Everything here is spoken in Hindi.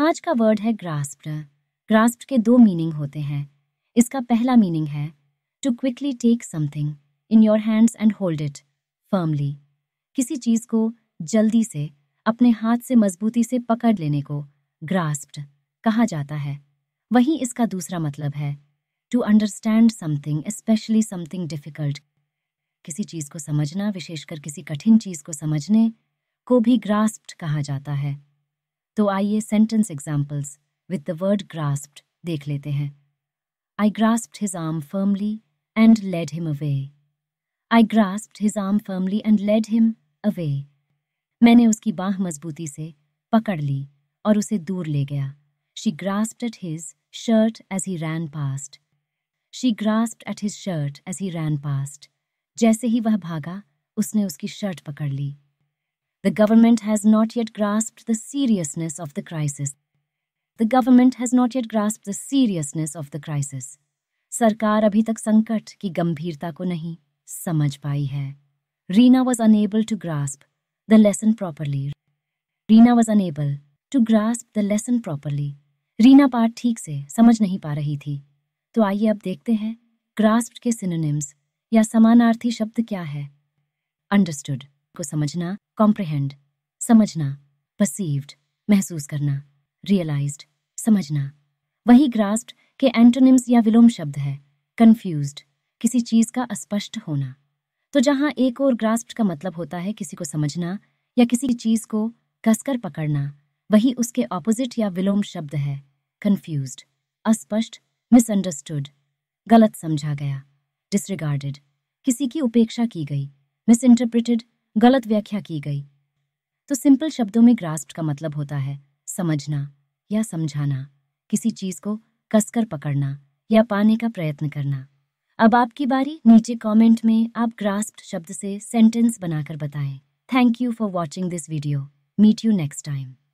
आज का वर्ड है ग्रास्प्ड ग्रास्प्ड के दो मीनिंग होते हैं इसका पहला मीनिंग है to quickly take something in your hands and hold it firmly किसी चीज़ को जल्दी से अपने हाथ से मजबूती से पकड़ लेने को ग्रास्प्ड कहा जाता है वहीं इसका दूसरा मतलब है to understand something specially something difficult किसी चीज़ को समझना विशेषकर किसी कठिन चीज़ को समझने को भी ग्रास्प्ड कहा जाता है तो आइए sentence examples with the word grasped देख लेते हैं I grasped his arm firmly and led him away I grasped his arm firmly and led him away मैंने उसकी बाह मजबूती से पकड़ ली और उसे दूर ले गया she grasped at his shirt as he ran past she grasped at his shirt as he ran past जैसे ही वह भागा उसने उसकी शर्ट पकड़ ली The government has not yet grasped the seriousness of the crisis. The government has not yet grasped the seriousness of the crisis. सरकार अभी तक संकट की गंभीरता को नहीं समझ पाई है Reena was unable to grasp the lesson properly Reena was unable to grasp the lesson properly Reena पाठ ठीक से समझ नहीं पा रही थी तो आइए अब देखते हैं ग्रास्प के सिनोनिम्स या समानार्थी शब्द क्या है अंडरस्टूड को समझना कॉम्प्रहेंड समझना परसीव्ड महसूस करना रियलाइज समझना वही ग्रास्प्ड के एंटोनिम्स या विलोम शब्द है कन्फ्यूज किसी चीज का अस्पष्ट होना तो जहां एक और ग्रास्प्ड का मतलब होता है किसी को समझना या किसी चीज को कसकर पकड़ना वही उसके ऑपोजिट या विलोम शब्द है कन्फ्यूज अस्पष्ट मिसअंडरस्टूड गलत समझा गया डिसरिगार्डेड किसी की उपेक्षा की गई मिसइंटरप्रिटेड गलत व्याख्या की गई तो सिंपल शब्दों में ग्रास्ट का मतलब होता है समझना या समझाना किसी चीज को कसकर पकड़ना या पाने का प्रयत्न करना अब आपकी बारी नीचे कमेंट में आप ग्रास्ट शब्द से सेंटेंस बनाकर बताएं thank you for watching this video meet you next time